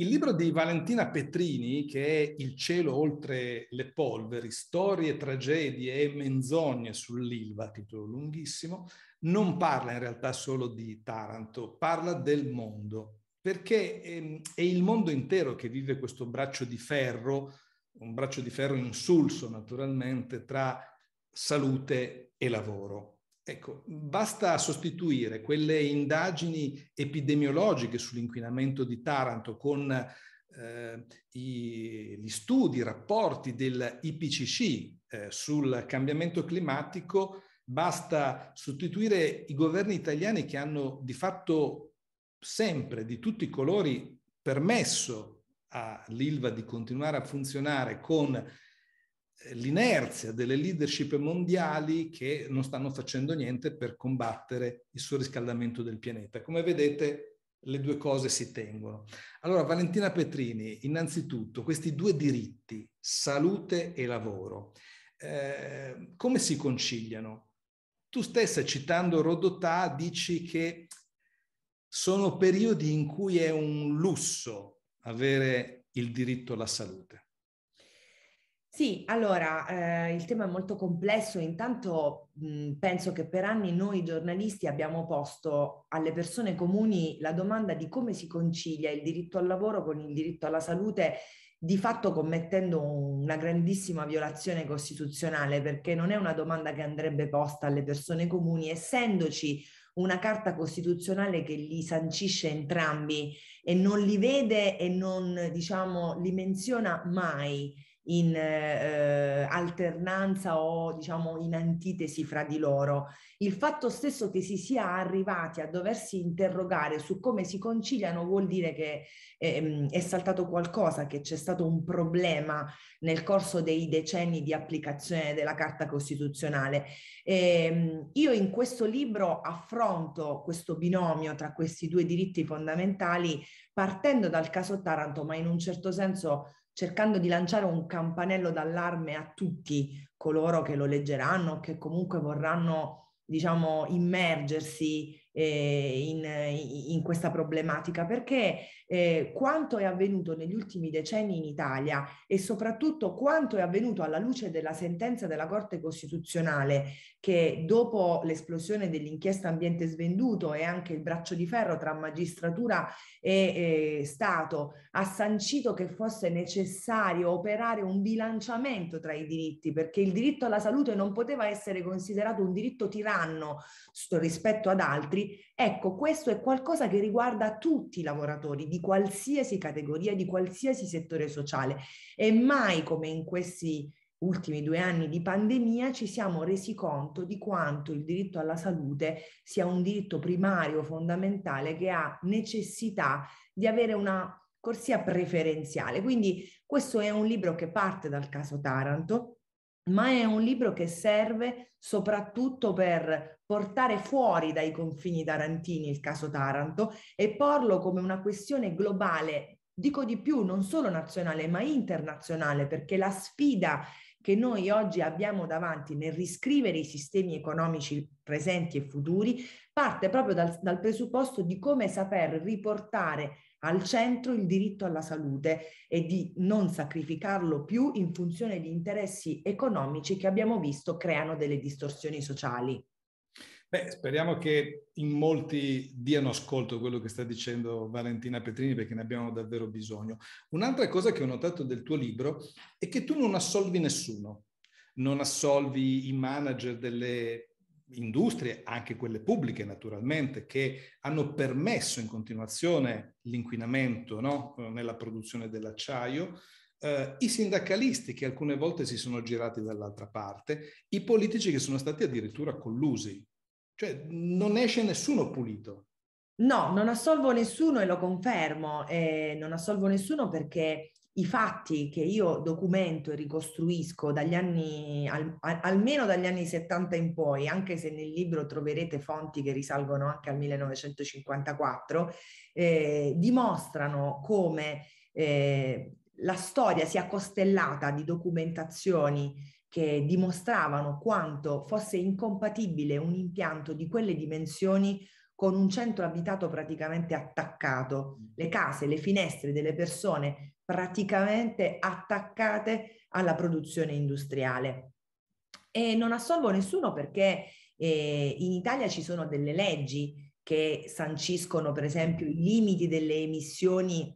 Il libro di Valentina Petrini, che è Il cielo oltre le polveri, storie, tragedie e menzogne sull'Ilva, titolo lunghissimo, non parla in realtà solo di Taranto, parla del mondo, perché ehm, è il mondo intero che vive questo braccio di ferro, un braccio di ferro insulso naturalmente tra salute e lavoro. Ecco, basta sostituire quelle indagini epidemiologiche sull'inquinamento di Taranto con eh, i, gli studi, i rapporti del IPCC eh, sul cambiamento climatico, basta sostituire i governi italiani che hanno di fatto sempre, di tutti i colori, permesso all'ILVA di continuare a funzionare con eh, l'inerzia delle leadership mondiali che non stanno facendo niente per combattere il surriscaldamento del pianeta. Come vedete le due cose si tengono. Allora Valentina Petrini, innanzitutto questi due diritti, salute e lavoro, eh, come si conciliano? Tu stessa citando Rodotà dici che sono periodi in cui è un lusso avere il diritto alla salute. Sì, allora eh, il tema è molto complesso, intanto mh, penso che per anni noi giornalisti abbiamo posto alle persone comuni la domanda di come si concilia il diritto al lavoro con il diritto alla salute, di fatto commettendo una grandissima violazione costituzionale perché non è una domanda che andrebbe posta alle persone comuni, essendoci una carta costituzionale che li sancisce entrambi e non li vede e non diciamo, li menziona mai in eh, alternanza o diciamo in antitesi fra di loro. Il fatto stesso che si sia arrivati a doversi interrogare su come si conciliano vuol dire che ehm, è saltato qualcosa, che c'è stato un problema nel corso dei decenni di applicazione della Carta Costituzionale. E, ehm, io in questo libro affronto questo binomio tra questi due diritti fondamentali partendo dal caso Taranto, ma in un certo senso cercando di lanciare un campanello d'allarme a tutti coloro che lo leggeranno, che comunque vorranno, diciamo, immergersi eh, in, in, questa problematica perché eh, quanto è avvenuto negli ultimi decenni in Italia e soprattutto quanto è avvenuto alla luce della sentenza della Corte Costituzionale che dopo l'esplosione dell'inchiesta ambiente svenduto e anche il braccio di ferro tra magistratura e eh, Stato ha sancito che fosse necessario operare un bilanciamento tra i diritti perché il diritto alla salute non poteva essere considerato un diritto tiranno rispetto ad altri ecco, questo è qualcosa che riguarda tutti i lavoratori di qualsiasi categoria, di qualsiasi settore sociale e mai come in questi ultimi due anni di pandemia ci siamo resi conto di quanto il diritto alla salute sia un diritto primario, fondamentale, che ha necessità di avere una corsia preferenziale. Quindi questo è un libro che parte dal caso Taranto, ma è un libro che serve soprattutto per portare fuori dai confini tarantini il caso Taranto e porlo come una questione globale, dico di più, non solo nazionale, ma internazionale, perché la sfida che noi oggi abbiamo davanti nel riscrivere i sistemi economici presenti e futuri parte proprio dal, dal presupposto di come saper riportare al centro il diritto alla salute e di non sacrificarlo più in funzione di interessi economici che abbiamo visto creano delle distorsioni sociali. Beh, speriamo che in molti diano ascolto quello che sta dicendo Valentina Petrini perché ne abbiamo davvero bisogno. Un'altra cosa che ho notato del tuo libro è che tu non assolvi nessuno, non assolvi i manager delle industrie, anche quelle pubbliche naturalmente, che hanno permesso in continuazione l'inquinamento no? nella produzione dell'acciaio, eh, i sindacalisti che alcune volte si sono girati dall'altra parte, i politici che sono stati addirittura collusi. Cioè non esce nessuno pulito. No, non assolvo nessuno e lo confermo, eh, non assolvo nessuno perché i fatti che io documento e ricostruisco dagli anni, al, almeno dagli anni 70 in poi, anche se nel libro troverete fonti che risalgono anche al 1954, eh, dimostrano come eh, la storia sia costellata di documentazioni che dimostravano quanto fosse incompatibile un impianto di quelle dimensioni con un centro abitato praticamente attaccato. Mm. Le case, le finestre delle persone praticamente attaccate alla produzione industriale. E non assolvo nessuno perché eh, in Italia ci sono delle leggi che sanciscono per esempio i limiti delle emissioni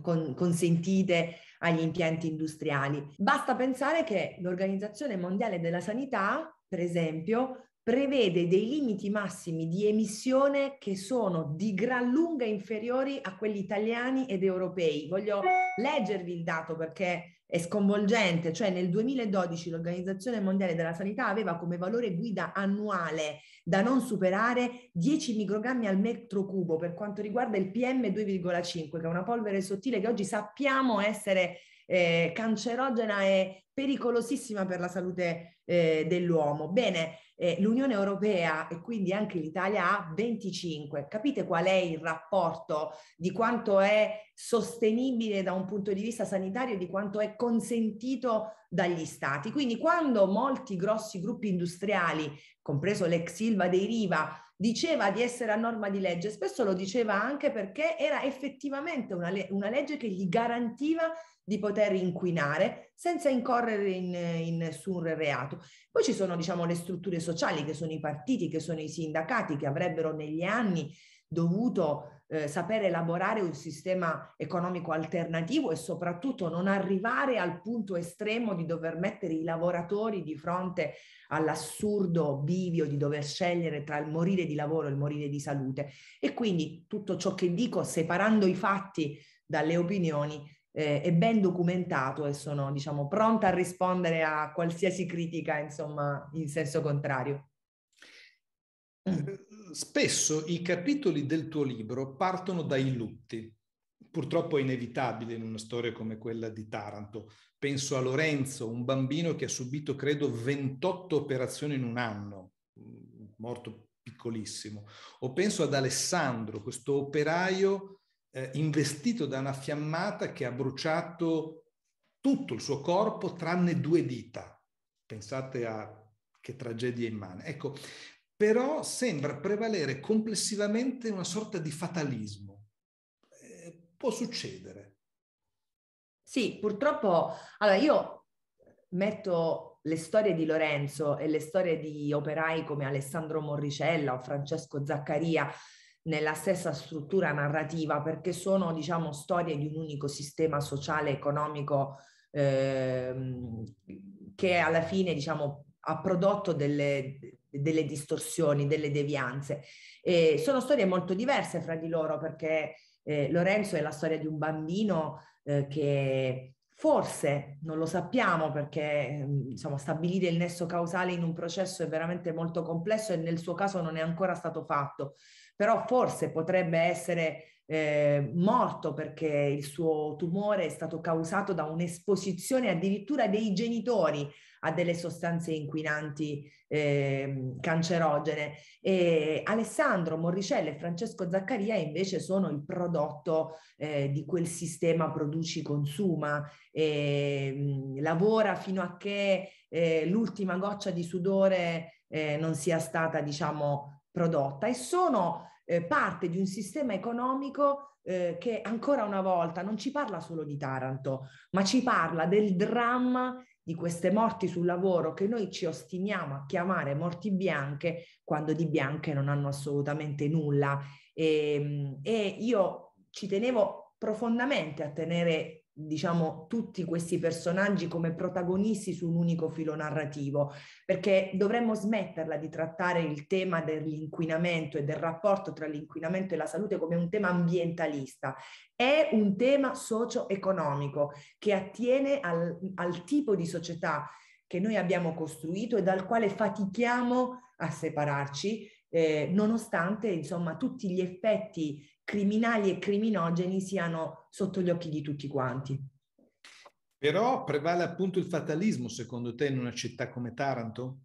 con, consentite agli impianti industriali. Basta pensare che l'Organizzazione Mondiale della Sanità, per esempio, prevede dei limiti massimi di emissione che sono di gran lunga inferiori a quelli italiani ed europei. Voglio leggervi il dato perché è sconvolgente, cioè nel 2012 l'Organizzazione Mondiale della Sanità aveva come valore guida annuale da non superare 10 microgrammi al metro cubo per quanto riguarda il PM2,5, che è una polvere sottile che oggi sappiamo essere eh, cancerogena e pericolosissima per la salute eh, dell'uomo. Bene, eh, l'Unione Europea e quindi anche l'Italia ha 25. Capite qual è il rapporto di quanto è sostenibile da un punto di vista sanitario, di quanto è consentito dagli stati. Quindi quando molti grossi gruppi industriali, compreso l'ex Silva dei Riva, diceva di essere a norma di legge, spesso lo diceva anche perché era effettivamente una, le- una legge che gli garantiva di poter inquinare senza incorrere in, nessun reato. Poi ci sono diciamo, le strutture sociali che sono i partiti, che sono i sindacati che avrebbero negli anni dovuto eh, saper elaborare un sistema economico alternativo e soprattutto non arrivare al punto estremo di dover mettere i lavoratori di fronte all'assurdo bivio di dover scegliere tra il morire di lavoro e il morire di salute. E quindi tutto ciò che dico, separando i fatti dalle opinioni, eh, è ben documentato e sono diciamo, pronta a rispondere a qualsiasi critica, insomma, in senso contrario. Eh, spesso i capitoli del tuo libro partono dai lutti. Purtroppo è inevitabile in una storia come quella di Taranto. Penso a Lorenzo, un bambino che ha subito, credo, 28 operazioni in un anno, mm, morto piccolissimo. O penso ad Alessandro, questo operaio eh, investito da una fiammata che ha bruciato tutto il suo corpo tranne due dita. Pensate a che tragedia immane. Ecco, però sembra prevalere complessivamente una sorta di fatalismo. Eh, può succedere. Sì, purtroppo, allora io metto le storie di Lorenzo e le storie di operai come Alessandro Morricella o Francesco Zaccaria nella stessa struttura narrativa perché sono, diciamo, storie di un unico sistema sociale, economico eh, che alla fine, diciamo, ha prodotto delle, delle distorsioni, delle devianze. E sono storie molto diverse fra di loro perché eh, Lorenzo è la storia di un bambino eh, che forse, non lo sappiamo perché diciamo, stabilire il nesso causale in un processo è veramente molto complesso e nel suo caso non è ancora stato fatto, però forse potrebbe essere eh, morto perché il suo tumore è stato causato da un'esposizione addirittura dei genitori a delle sostanze inquinanti eh, cancerogene. E Alessandro Morricelli e Francesco Zaccaria invece sono il prodotto eh, di quel sistema produci-consuma, eh, lavora fino a che eh, l'ultima goccia di sudore eh, non sia stata, diciamo, prodotta e sono eh, parte di un sistema economico eh, che ancora una volta non ci parla solo di Taranto, ma ci parla del dramma di queste morti sul lavoro che noi ci ostiniamo a chiamare morti bianche quando di bianche non hanno assolutamente nulla. E, ehm, e io ci tenevo profondamente a tenere diciamo, tutti questi personaggi come protagonisti su un unico filo narrativo, perché dovremmo smetterla di trattare il tema dell'inquinamento e del rapporto tra l'inquinamento e la salute come un tema ambientalista. È un tema socio-economico che attiene al, al tipo di società che noi abbiamo costruito e dal quale fatichiamo a separarci eh, nonostante insomma tutti gli effetti criminali e criminogeni siano sotto gli occhi di tutti quanti. Però prevale appunto il fatalismo, secondo te, in una città come Taranto?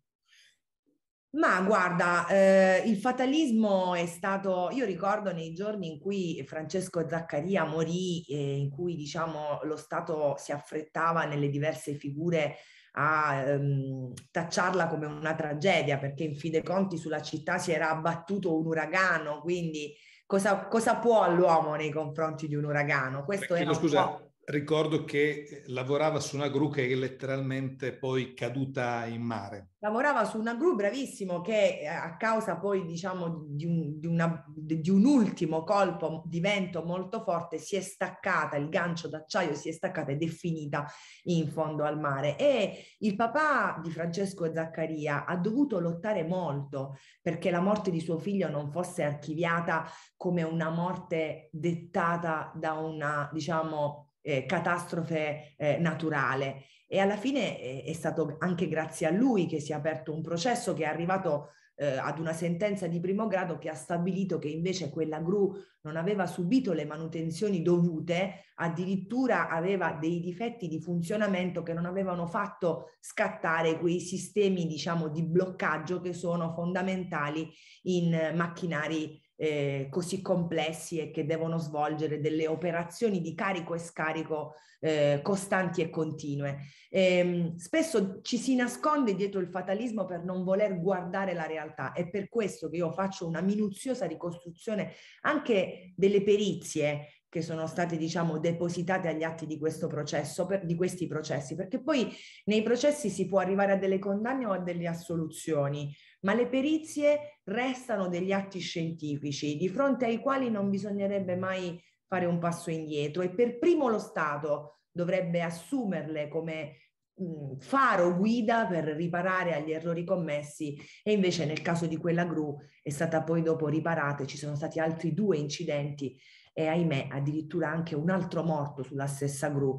Ma guarda, eh, il fatalismo è stato, io ricordo nei giorni in cui Francesco Zaccaria morì, eh, in cui diciamo lo Stato si affrettava nelle diverse figure a ehm, tacciarla come una tragedia, perché in fin dei conti sulla città si era abbattuto un uragano, quindi cosa, cosa può l'uomo nei confronti di un uragano? Questo Beh, chiedo, scusa, Ricordo che eh, lavorava su una gru che è letteralmente poi caduta in mare. Lavorava su una gru, bravissimo, che eh, a causa poi diciamo di un, di una, di un ultimo colpo di vento molto forte si è staccata, il gancio d'acciaio si è staccata ed è finita in fondo al mare. E il papà di Francesco Zaccaria ha dovuto lottare molto perché la morte di suo figlio non fosse archiviata come una morte dettata da una, diciamo, eh, catastrofe eh, naturale e alla fine è, eh, è stato anche grazie a lui che si è aperto un processo che è arrivato eh, ad una sentenza di primo grado che ha stabilito che invece quella gru non aveva subito le manutenzioni dovute, addirittura aveva dei difetti di funzionamento che non avevano fatto scattare quei sistemi, diciamo, di bloccaggio che sono fondamentali in eh, macchinari eh, così complessi e che devono svolgere delle operazioni di carico e scarico eh, costanti e continue. E, ehm, spesso ci si nasconde dietro il fatalismo per non voler guardare la realtà. È per questo che io faccio una minuziosa ricostruzione anche delle perizie che sono state diciamo depositate agli atti di questo processo, per, di questi processi, perché poi nei processi si può arrivare a delle condanne o a delle assoluzioni ma le perizie restano degli atti scientifici di fronte ai quali non bisognerebbe mai fare un passo indietro e per primo lo Stato dovrebbe assumerle come mh, mm, faro guida per riparare agli errori commessi e invece nel caso di quella gru è stata poi dopo riparata e ci sono stati altri due incidenti e ahimè addirittura anche un altro morto sulla stessa gru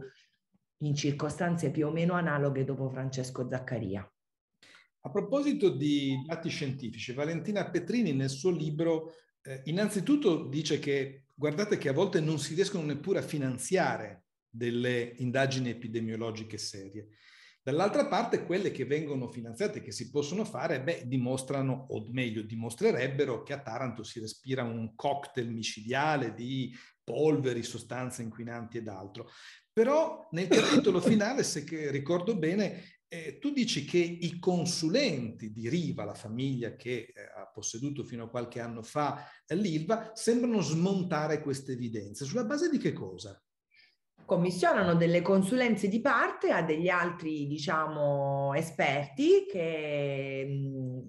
in circostanze più o meno analoghe dopo Francesco Zaccaria. A proposito di dati scientifici, Valentina Petrini nel suo libro eh, innanzitutto dice che guardate che a volte non si riescono neppure a finanziare delle indagini epidemiologiche serie. Dall'altra parte quelle che vengono finanziate, che si possono fare, beh, dimostrano, o meglio, dimostrerebbero che a Taranto si respira un cocktail micidiale di polveri, sostanze inquinanti ed altro. Però nel capitolo finale, se ricordo bene, eh, tu dici che i consulenti di Riva, la famiglia che eh, ha posseduto fino a qualche anno fa eh, l'Ilva, sembrano smontare queste evidenze. Sulla base di che cosa? commissionano delle consulenze di parte a degli altri, diciamo, esperti che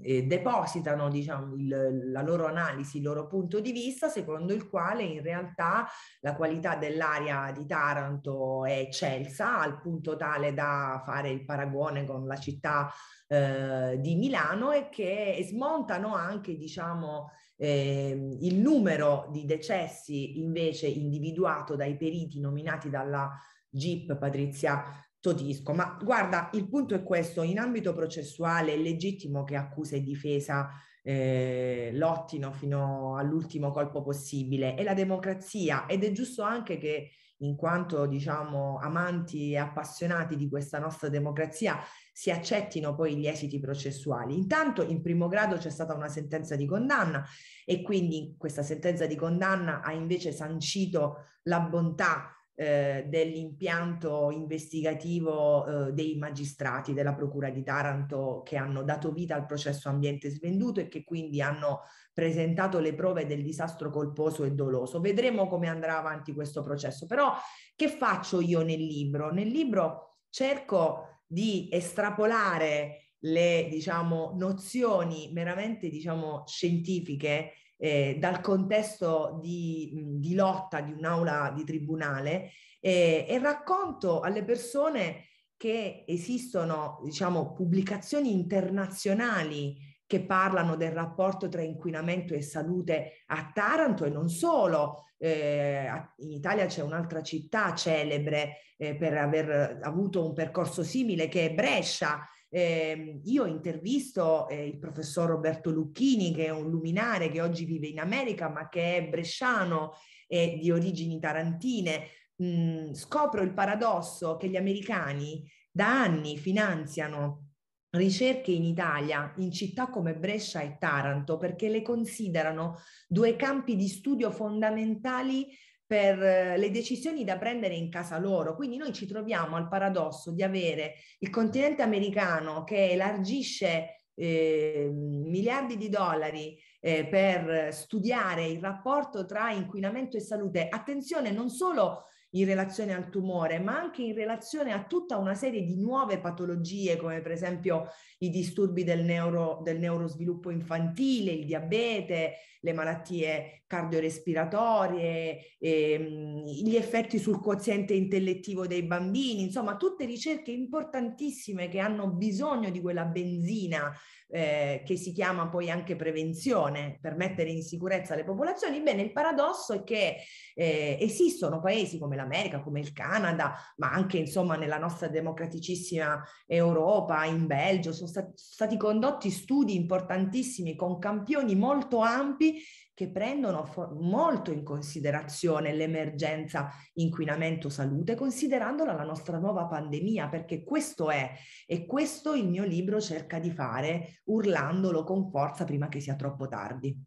eh, depositano, diciamo, il, la loro analisi, il loro punto di vista, secondo il quale in realtà la qualità dell'aria di Taranto è eccelsa al punto tale da fare il paragone con la città eh, di Milano e che e smontano anche, diciamo, eh, il numero di decessi invece individuato dai periti nominati dalla GIP Patrizia Totisco. Ma guarda, il punto è questo, in ambito processuale è legittimo che accusa e difesa eh, lottino fino all'ultimo colpo possibile, è la democrazia ed è giusto anche che in quanto diciamo amanti e appassionati di questa nostra democrazia si accettino poi gli esiti processuali. Intanto in primo grado c'è stata una sentenza di condanna e quindi questa sentenza di condanna ha invece sancito la bontà eh, dell'impianto investigativo eh, dei magistrati della Procura di Taranto che hanno dato vita al processo ambiente svenduto e che quindi hanno presentato le prove del disastro colposo e doloso. Vedremo come andrà avanti questo processo, però che faccio io nel libro? Nel libro cerco di estrapolare le diciamo, nozioni meramente diciamo, scientifiche eh, dal contesto di, di, lotta di un'aula di tribunale eh, e racconto alle persone che esistono diciamo, pubblicazioni internazionali che parlano del rapporto tra inquinamento e salute a Taranto e non solo. Eh, in Italia c'è un'altra città celebre eh, per aver avuto un percorso simile che è Brescia, eh, io intervisto eh, il professor Roberto Lucchini, che è un luminare che oggi vive in America, ma che è bresciano e di origini tarantine. Mm, scopro il paradosso che gli americani da anni finanziano ricerche in Italia, in città come Brescia e Taranto, perché le considerano due campi di studio fondamentali per eh, le decisioni da prendere in casa loro. Quindi noi ci troviamo al paradosso di avere il continente americano che elargisce eh, miliardi di dollari eh, per studiare il rapporto tra inquinamento e salute. Attenzione, non solo in relazione al tumore, ma anche in relazione a tutta una serie di nuove patologie, come per esempio i disturbi del, neuro, del neurosviluppo infantile, il diabete, le malattie cardiorespiratorie, ehm, gli effetti sul quoziente intellettivo dei bambini, insomma tutte ricerche importantissime che hanno bisogno di quella benzina eh, che si chiama poi anche prevenzione per mettere in sicurezza le popolazioni, bene, il paradosso è che eh, esistono paesi come l'America, come il Canada, ma anche insomma nella nostra democraticissima Europa, in Belgio, sono stati, stati condotti studi importantissimi con campioni molto ampi che prendono molto in considerazione l'emergenza inquinamento salute, considerandola la nostra nuova pandemia, perché questo è e questo il mio libro cerca di fare, urlandolo con forza prima che sia troppo tardi.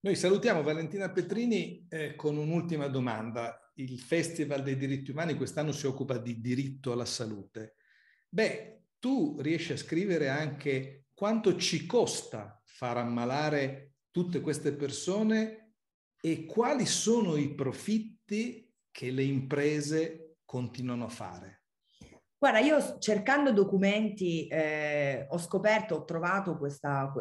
Noi salutiamo Valentina Petrini eh, con un'ultima domanda. Il Festival dei diritti umani quest'anno si occupa di diritto alla salute. Beh, tu riesci a scrivere anche quanto ci costa far ammalare tutte queste persone e quali sono i profitti che le imprese continuano a fare? Guarda, io cercando documenti eh, ho scoperto, ho trovato questa,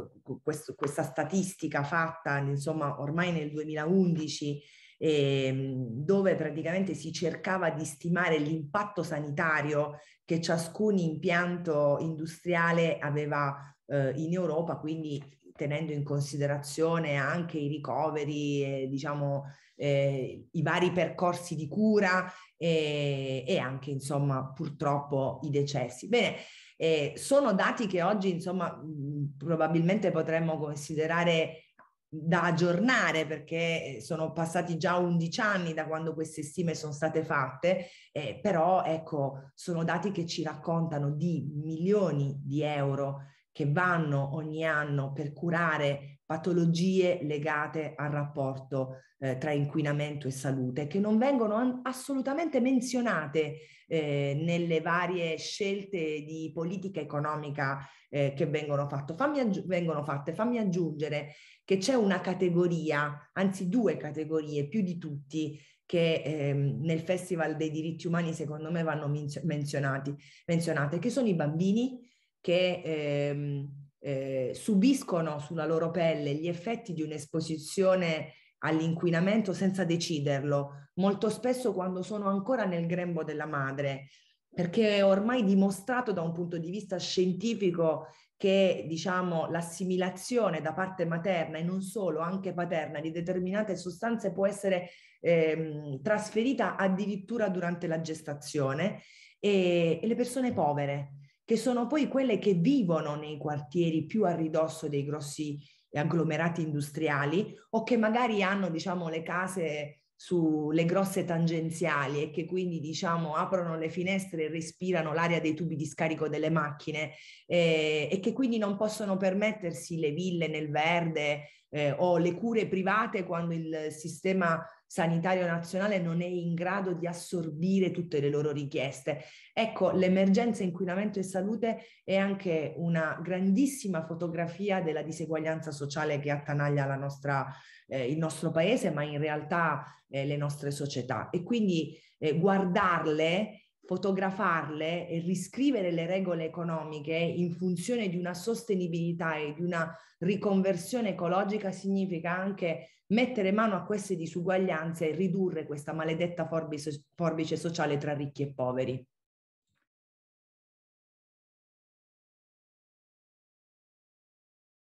questa, questa statistica fatta, insomma, ormai nel 2011 ehm, dove praticamente si cercava di stimare l'impatto sanitario che ciascun impianto industriale aveva eh, in Europa, quindi tenendo in considerazione anche i ricoveri, eh, diciamo, eh, i vari percorsi di cura eh, e anche, insomma, purtroppo i decessi. Bene, eh, sono dati che oggi, insomma, probabilmente potremmo considerare da aggiornare perché eh, sono passati già 11 anni da quando queste stime sono state fatte, eh, però ecco, sono dati che ci raccontano di milioni di euro che vanno ogni anno per curare patologie legate al rapporto eh, tra inquinamento e salute, che non vengono an- assolutamente menzionate eh, nelle varie scelte di politica economica eh, che vengono, fammi aggi- vengono fatte. Fammi aggiungere che c'è una categoria, anzi due categorie più di tutti, che ehm, nel Festival dei diritti umani secondo me vanno min- menzionati, menzionate, che sono i bambini che ehm, eh, subiscono sulla loro pelle gli effetti di un'esposizione all'inquinamento senza deciderlo, molto spesso quando sono ancora nel grembo della madre, perché è ormai dimostrato da un punto di vista scientifico che diciamo, l'assimilazione da parte materna e non solo, anche paterna, di determinate sostanze può essere ehm, trasferita addirittura durante la gestazione e, e le persone povere che sono poi quelle che vivono nei quartieri più a ridosso dei grossi agglomerati industriali o che magari hanno diciamo, le case sulle grosse tangenziali e che quindi diciamo, aprono le finestre e respirano l'aria dei tubi di scarico delle macchine eh, e che quindi non possono permettersi le ville nel verde eh, o le cure private quando il sistema sanitario nazionale non è in grado di assorbire tutte le loro richieste. Ecco, l'emergenza inquinamento e salute è anche una grandissima fotografia della diseguaglianza sociale che attanaglia la nostra, eh, il nostro paese, ma in realtà eh, le nostre società. E quindi eh, guardarle fotografarle e riscrivere le regole economiche in funzione di una sostenibilità e di una riconversione ecologica significa anche mettere mano a queste disuguaglianze e ridurre questa maledetta forbice, sociale tra ricchi e poveri.